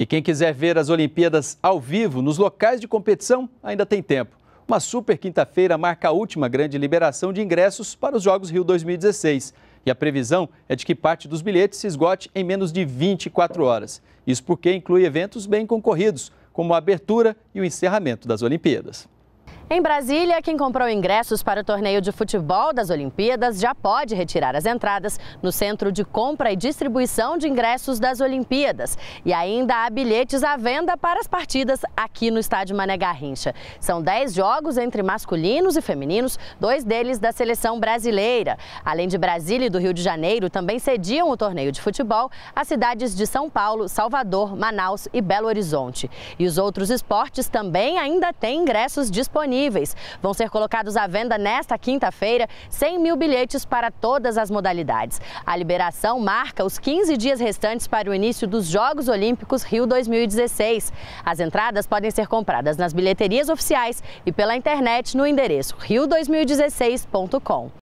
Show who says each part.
Speaker 1: E quem quiser ver as Olimpíadas ao vivo, nos locais de competição, ainda tem tempo. Uma super quinta-feira marca a última grande liberação de ingressos para os Jogos Rio 2016. E a previsão é de que parte dos bilhetes se esgote em menos de 24 horas. Isso porque inclui eventos bem concorridos, como a abertura e o encerramento das Olimpíadas.
Speaker 2: Em Brasília, quem comprou ingressos para o torneio de futebol das Olimpíadas já pode retirar as entradas no Centro de Compra e Distribuição de Ingressos das Olimpíadas. E ainda há bilhetes à venda para as partidas aqui no estádio Mané Garrincha. São 10 jogos entre masculinos e femininos, dois deles da seleção brasileira. Além de Brasília e do Rio de Janeiro, também sediam o torneio de futebol as cidades de São Paulo, Salvador, Manaus e Belo Horizonte. E os outros esportes também ainda têm ingressos disponíveis disponíveis. Vão ser colocados à venda nesta quinta-feira 100 mil bilhetes para todas as modalidades. A liberação marca os 15 dias restantes para o início dos Jogos Olímpicos Rio 2016. As entradas podem ser compradas nas bilheterias oficiais e pela internet no endereço rio2016.com.